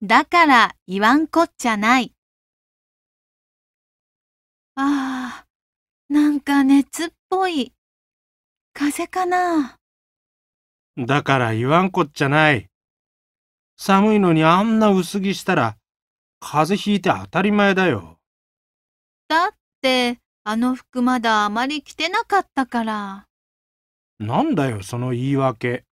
だから言わんこっちゃない。ああ、なんか熱っぽい。風邪かな。だから言わんこっちゃない。寒いのにあんな薄着したら、風邪ひいて当たり前だよ。だって、あの服まだあまり着てなかったから。なんだよ、その言い訳。